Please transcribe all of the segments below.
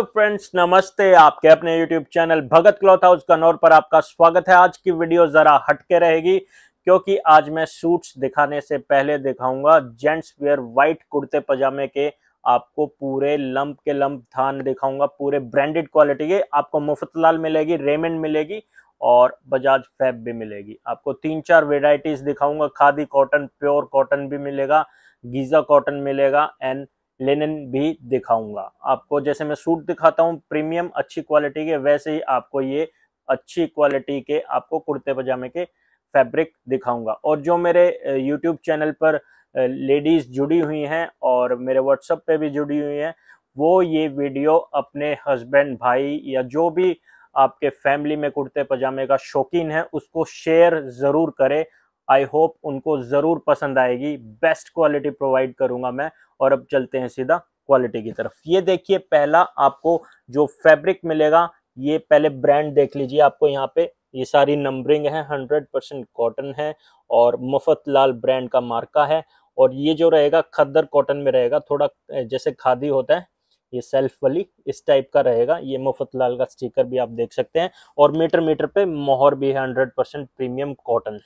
friends नमस्ते आपके अपने YouTube channel Bhagat cloth house Kanaur पर आपका स्वागत है आज की वीडियो जरा हटके रहेगी क्योंकि आज मैं सूट्स दिखाने से पहले दिखाऊंगा जेंट्स वेयर व्हाइट कुर्ते पजामे के आपको पूरे लंप के लंप धान दिखाऊंगा पूरे ब्रांडेड क्वालिटी के आपको मुफतलाल मिलेगी रेमेंड मिलेगी और बजाज फैब भी मिलेगी आपको तीन चार वेराइटीज दिखाऊंगा खादी कॉटन प्योर कॉटन भी मिलेगा गीजा कॉटन मिलेगा एंड लेनन भी दिखाऊंगा आपको जैसे मैं सूट दिखाता हूँ प्रीमियम अच्छी क्वालिटी के वैसे ही आपको ये अच्छी क्वालिटी के आपको कुर्ते पजामे के फैब्रिक दिखाऊंगा और जो मेरे यूट्यूब चैनल पर लेडीज़ जुड़ी हुई हैं और मेरे व्हाट्सअप पे भी जुड़ी हुई हैं वो ये वीडियो अपने हस्बैंड भाई या जो भी आपके फैमिली में कुर्ते पजामे का शौकीन है उसको शेयर ज़रूर करें आई होप उनको ज़रूर पसंद आएगी बेस्ट क्वालिटी प्रोवाइड करूँगा मैं और अब चलते हैं सीधा क्वालिटी की तरफ ये देखिए पहला आपको जो फैब्रिक मिलेगा ये पहले ब्रांड देख लीजिए आपको यहाँ पे ये सारी नंबरिंग है हंड्रेड परसेंट कॉटन है और मुफत लाल ब्रांड का मार्का है और ये जो रहेगा खद्दर कॉटन में रहेगा थोड़ा जैसे खादी होता है ये सेल्फ वाली इस टाइप का रहेगा ये मुफत लाल का स्टिकर भी आप देख सकते हैं और मीटर मीटर पे मोहर भी है हंड्रेड परसेंट प्रीमियम कॉटन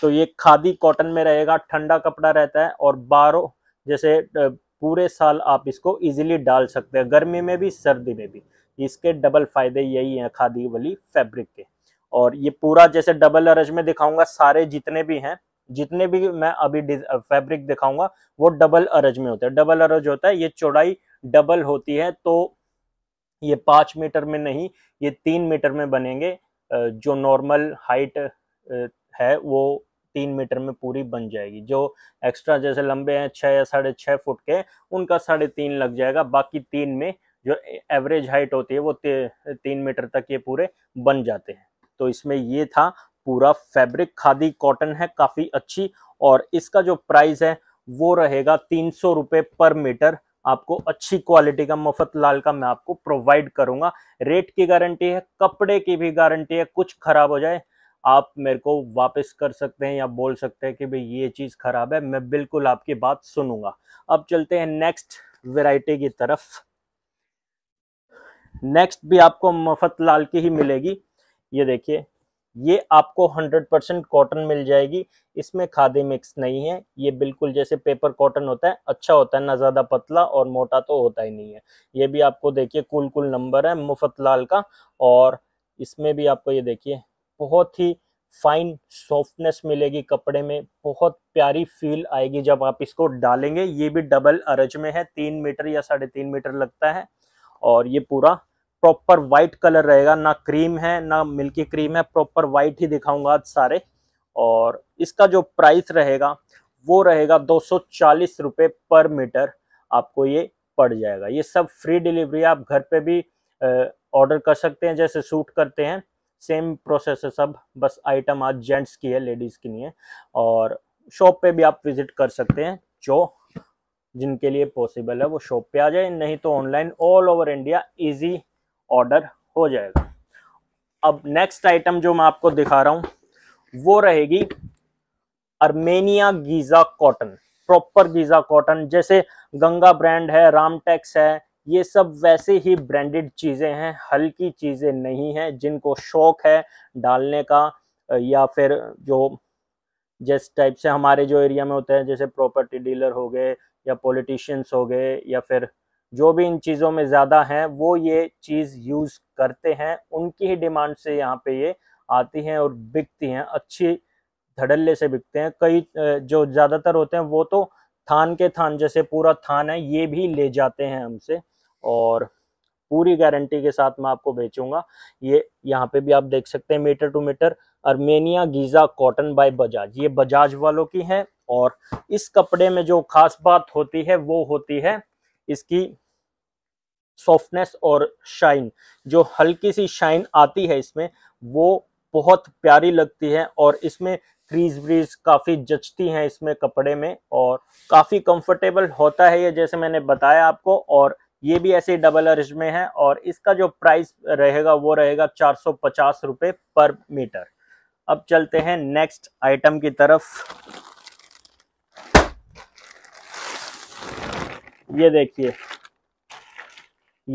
तो ये खादी कॉटन में रहेगा ठंडा कपड़ा रहता है और बारह जैसे पूरे साल आप इसको इजीली डाल सकते हैं गर्मी में भी सर्दी में भी इसके डबल फायदे यही हैं खादी वाली फैब्रिक के और ये पूरा जैसे डबल अरज में दिखाऊंगा सारे जितने भी हैं जितने भी मैं अभी फैब्रिक दिखाऊंगा वो डबल अरज में होता है डबल अरज होता है ये चौड़ाई डबल होती है तो ये पाँच मीटर में नहीं ये तीन मीटर में बनेंगे जो नॉर्मल हाइट है वो तीन मीटर में पूरी बन जाएगी जो एक्स्ट्रा जैसे लंबे हैं छः या साढ़े छः फुट के उनका साढ़े तीन लग जाएगा बाकी तीन में जो एवरेज हाइट होती है वो तीन मीटर तक ये पूरे बन जाते हैं तो इसमें ये था पूरा फैब्रिक खादी कॉटन है काफ़ी अच्छी और इसका जो प्राइस है वो रहेगा तीन सौ रुपये पर मीटर आपको अच्छी क्वालिटी का मुफ्त लाल का मैं आपको प्रोवाइड करूंगा रेट की गारंटी है कपड़े की भी गारंटी है कुछ खराब हो जाए आप मेरे को वापस कर सकते हैं या बोल सकते हैं कि भाई ये चीज़ ख़राब है मैं बिल्कुल आपकी बात सुनूंगा अब चलते हैं नेक्स्ट वेराइटी की तरफ नेक्स्ट भी आपको मफत लाल की ही मिलेगी ये देखिए ये आपको 100 परसेंट कॉटन मिल जाएगी इसमें खादी मिक्स नहीं है ये बिल्कुल जैसे पेपर कॉटन होता है अच्छा होता है ना ज़्यादा पतला और मोटा तो होता ही नहीं है ये भी आपको देखिए कुल कुल नंबर है मुफत लाल का और इसमें भी आपको ये देखिए बहुत ही फाइन सॉफ्टनेस मिलेगी कपड़े में बहुत प्यारी फील आएगी जब आप इसको डालेंगे ये भी डबल अरज में है तीन मीटर या साढ़े तीन मीटर लगता है और ये पूरा प्रॉपर वाइट कलर रहेगा ना क्रीम है ना मिल्की क्रीम है प्रॉपर वाइट ही दिखाऊंगा आज सारे और इसका जो प्राइस रहेगा वो रहेगा दो सौ पर मीटर आपको ये पड़ जाएगा ये सब फ्री डिलीवरी आप घर पर भी ऑर्डर कर सकते हैं जैसे सूट करते हैं सेम प्रोसेस है सब बस आइटम आज जेंट्स की है लेडीज़ की नहीं है और शॉप पे भी आप विजिट कर सकते हैं जो जिनके लिए पॉसिबल है वो शॉप पे आ जाए नहीं तो online all over India easy order हो जाएगा अब नेक्स्ट आइटम जो मैं आपको दिखा रहा हूँ वो रहेगी Armenia Giza cotton proper Giza cotton जैसे गंगा ब्रांड है रामटेक्स है ये सब वैसे ही ब्रांडेड चीज़ें हैं हल्की चीज़ें नहीं हैं जिनको शौक़ है डालने का या फिर जो जिस टाइप से हमारे जो एरिया में होते हैं जैसे प्रॉपर्टी डीलर हो गए या पॉलिटिशियंस हो गए या फिर जो भी इन चीज़ों में ज़्यादा हैं वो ये चीज़ यूज़ करते हैं उनकी ही डिमांड से यहाँ पे ये आती हैं और बिकती हैं अच्छी धड़ल्ले से बिकते हैं कई जो ज़्यादातर होते हैं वो तो थान के थान जैसे पूरा थान है ये भी ले जाते हैं हमसे और पूरी गारंटी के साथ मैं आपको बेचूंगा ये यहाँ पे भी आप देख सकते हैं metre to metre Armenia Giza cotton by Bajaj ये बजाज वालों की है और इस कपड़े में जो खास बात होती है वो होती है इसकी सॉफ्टनेस और शाइन जो हल्की सी शाइन आती है इसमें वो बहुत प्यारी लगती है और इसमें क्रीज व्रीज काफ़ी जचती हैं इसमें कपड़े में और काफ़ी कंफर्टेबल होता है ये जैसे मैंने बताया आपको और ये भी ऐसे डबल अर्ज में है और इसका जो प्राइस रहेगा वो रहेगा चार सौ पचास रुपये पर मीटर अब चलते हैं नेक्स्ट आइटम की तरफ ये देखिए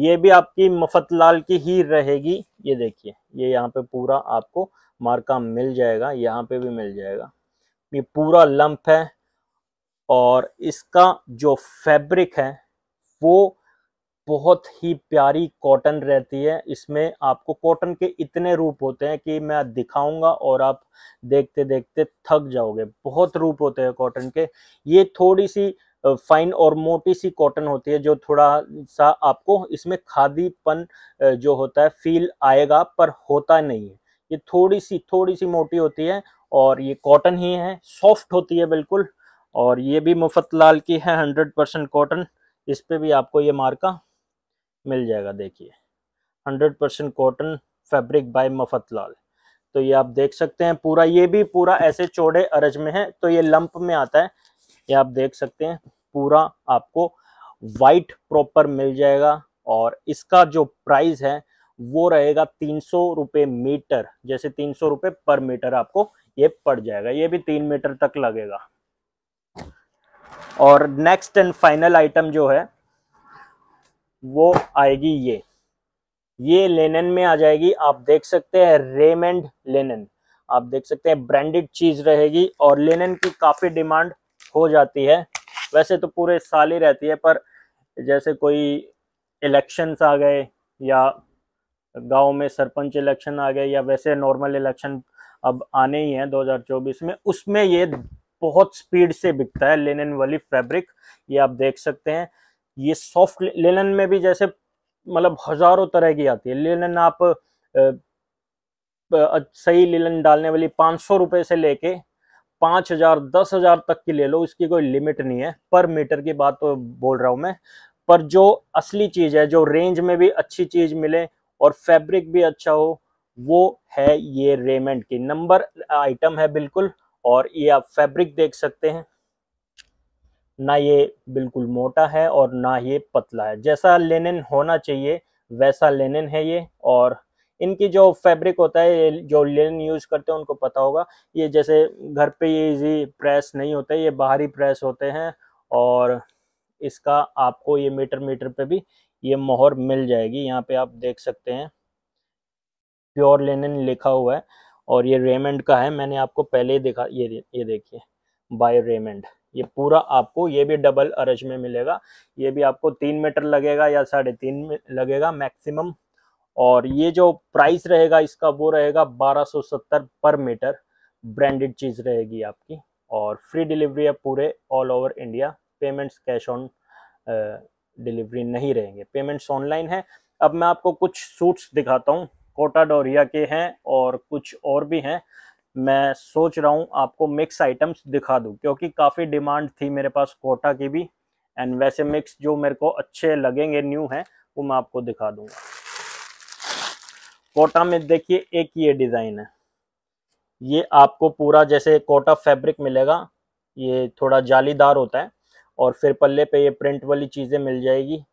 ये भी आपकी मफतलाल की ही रहेगी ये देखिए ये यहाँ पे पूरा आपको मार्का मिल जाएगा यहाँ पे भी मिल जाएगा ये पूरा लंप है और इसका जो फैब्रिक है वो बहुत ही प्यारी कॉटन रहती है इसमें आपको कॉटन के इतने रूप होते हैं कि मैं दिखाऊंगा और आप देखते देखते थक जाओगे बहुत रूप होते हैं कॉटन के ये थोड़ी सी फाइन और मोटी सी कॉटन होती है जो थोड़ा सा आपको इसमें खादीपन जो होता है फील आएगा पर होता नहीं है ये थोड़ी सी थोड़ी सी मोटी होती है और ये कॉटन ही है सॉफ्ट होती है बिल्कुल और ये भी मुफत लाल की है हंड्रेड परसेंट कॉटन इस पर भी आपको ये मार्का मिल जाएगा देखिए 100 percent cotton fabric by Mafatlal तो ये आप देख सकते हैं पूरा ये भी पूरा ऐसे चौड़े अरज में है तो ये लंप में आता है ये आप देख सकते हैं पूरा आपको वाइट प्रॉपर मिल जाएगा और इसका जो प्राइस है वो रहेगा तीन सौ रुपये मीटर जैसे तीन सौ रुपये पर मीटर आपको ये पड़ जाएगा ये भी तीन मीटर तक लगेगा और नेक्स्ट एंड फाइनल आइटम जो है वो आएगी ये ये लेनन में आ जाएगी आप देख सकते हैं रेमंड लेनन आप देख सकते हैं ब्रांडेड चीज रहेगी और लेनन की काफी डिमांड हो जाती है वैसे तो पूरे साल ही रहती है पर जैसे कोई इलेक्शंस आ गए या गांव में सरपंच इलेक्शन आ गए या वैसे नॉर्मल इलेक्शन अब आने ही हैं 2024 में उसमें ये बहुत स्पीड से बिकता है लेनन वाली फैब्रिक ये आप देख सकते हैं ये सॉफ्ट लेलन में भी जैसे मतलब हज़ारों तरह की आती है लेलन आप आ, सही लेलन डालने वाली पाँच सौ रुपये से लेके पाँच हज़ार दस हज़ार तक की ले लो इसकी कोई लिमिट नहीं है पर मीटर की बात तो बोल रहा हूँ मैं पर जो असली चीज़ है जो रेंज में भी अच्छी चीज़ मिले और फैब्रिक भी अच्छा हो वो है ये रेमेंट की नंबर आइटम है बिल्कुल और ये आप फैब्रिक देख सकते हैं ना ये बिल्कुल मोटा है और ना ये पतला है जैसा लेनिन होना चाहिए वैसा लेनिन है ये और इनकी जो फैब्रिक होता है जो लेनिन यूज़ करते हैं उनको पता होगा ये जैसे घर पे ये इजी प्रेस नहीं होते ये बाहरी प्रेस होते हैं और इसका आपको ये मीटर मीटर पे भी ये मोहर मिल जाएगी यहाँ पे आप देख सकते हैं प्योर लेनिन लिखा हुआ है और ये रेमंड का है मैंने आपको पहले ही दिखा ये ये देखिए बाय रेमंड ये पूरा आपको ये भी डबल अरज में मिलेगा ये भी आपको तीन मीटर लगेगा या साढ़े तीन लगेगा मैक्सिमम और ये जो प्राइस रहेगा इसका वो रहेगा 1270 पर मीटर ब्रांडेड चीज़ रहेगी आपकी और फ्री डिलीवरी है पूरे all over India payments cash on delivery नहीं रहेंगे पेमेंट्स ऑनलाइन है अब मैं आपको कुछ सूट्स दिखाता हूँ कोटा डोरिया के हैं और कुछ और भी हैं मैं सोच रहा हूँ आपको मिक्स आइटम्स दिखा दूँ क्योंकि काफ़ी डिमांड थी मेरे पास कोटा की भी एंड वैसे मिक्स जो मेरे को अच्छे लगेंगे न्यू हैं वो मैं आपको दिखा दूँगा कोटा में देखिए एक ये डिज़ाइन है ये आपको पूरा जैसे कोटा फैब्रिक मिलेगा ये थोड़ा जालीदार होता है और फिर पल्ले पे ये प्रिंट वाली चीज़ें मिल जाएगी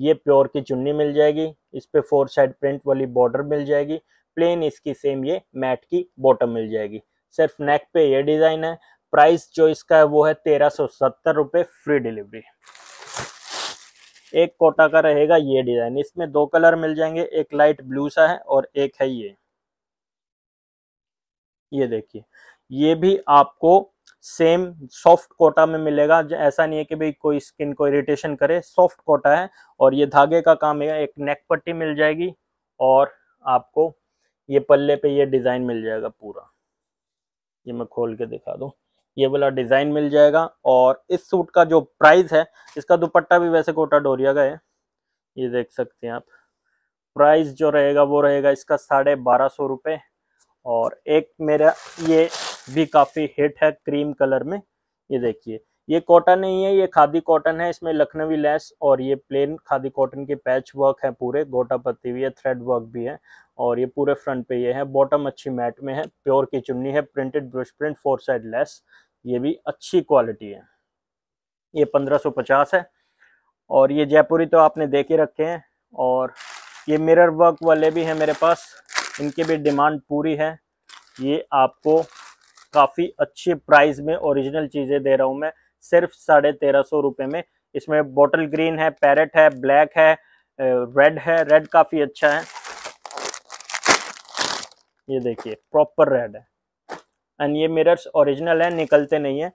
ये प्योर की चुन्नी मिल जाएगी इस पर फोर साइड प्रिंट वाली बॉर्डर मिल जाएगी प्लेन इसकी सेम ये मैट की बॉटम मिल जाएगी सिर्फ नेक पे ये डिज़ाइन है प्राइस जो इसका है वो है तेरह सौ सत्तर रुपये फ्री डिलीवरी एक कोटा का रहेगा ये डिज़ाइन इसमें दो कलर मिल जाएंगे एक लाइट ब्लू सा है और एक है ये ये देखिए ये भी आपको सेम सॉफ्ट कोटा में मिलेगा ऐसा नहीं है कि भाई कोई स्किन को इरिटेशन करे सॉफ्ट कोटा है और ये धागे का काम है एक नेक पट्टी मिल जाएगी और आपको ये पल्ले पे ये डिज़ाइन मिल जाएगा पूरा ये मैं खोल के दिखा दूँ ये वाला डिज़ाइन मिल जाएगा और इस सूट का जो प्राइस है इसका दुपट्टा भी वैसे कोटा डोरिया का है ये देख सकते हैं आप प्राइस जो रहेगा वो रहेगा इसका साढ़े बारह सौ रुपये और एक मेरा ये भी काफ़ी हिट है क्रीम कलर में ये देखिए ये कॉटन नहीं है ये खादी कॉटन है इसमें लखनवी लेस और ये प्लेन खादी कॉटन के पैच वर्क है पूरे गोटा पत्ती भी है थ्रेड वर्क भी है और ये पूरे फ्रंट पे ये है बॉटम अच्छी मैट में है प्योर की चुन्नी है printed brush print four side lace ये भी अच्छी क्वालिटी है ये 1550 है और ये जयपुरी तो आपने देख ही रखे हैं और ये मिरर वर्क वाले भी हैं मेरे पास इनकी भी डिमांड पूरी है ये आपको काफ़ी अच्छे प्राइस में ओरिजिनल चीज़ें दे रहा हूँ मैं सिर्फ साढ़े तेरह सौ रुपये में इसमें बॉटल ग्रीन है पैरेट है ब्लैक है रेड है रेड काफ़ी अच्छा है ये देखिए प्रॉपर रेड है एंड ये मिरर्स ओरिजिनल है निकलते नहीं है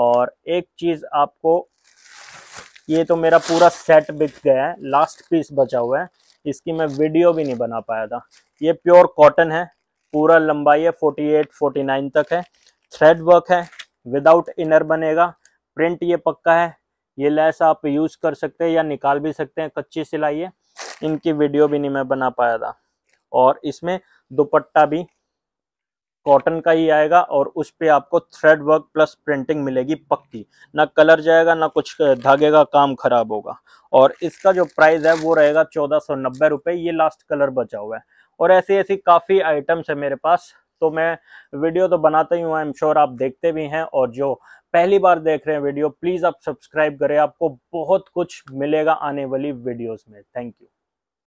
और एक चीज़ आपको ये तो मेरा पूरा सेट बिक गया है लास्ट पीस बचा हुआ है इसकी मैं वीडियो भी नहीं बना पाया था ये प्योर कॉटन है पूरा लंबाई है 48 49 तक है थ्रेड वर्क है विदाउट इनर बनेगा प्रिंट ये पक्का है ये लेस आप यूज़ कर सकते हैं या निकाल भी सकते हैं कच्ची सिलाई है इनकी वीडियो भी नहीं मैं बना पाया था और इसमें दुपट्टा भी कॉटन का ही आएगा और उस पर आपको थ्रेड वर्क प्लस प्रिंटिंग मिलेगी पक्की ना कलर जाएगा ना कुछ धागे का काम खराब होगा और इसका जो प्राइस है वो रहेगा चौदह सौ नब्बे रुपये ये लास्ट कलर बचा हुआ है और ऐसी ऐसी काफ़ी आइटम्स है मेरे पास तो मैं वीडियो तो बनाता ही हूँ आई एम श्योर आप देखते भी हैं और जो पहली बार देख रहे हैं वीडियो प्लीज़ आप सब्सक्राइब करें आपको बहुत कुछ मिलेगा आने वाली वीडियोज़ में थैंक यू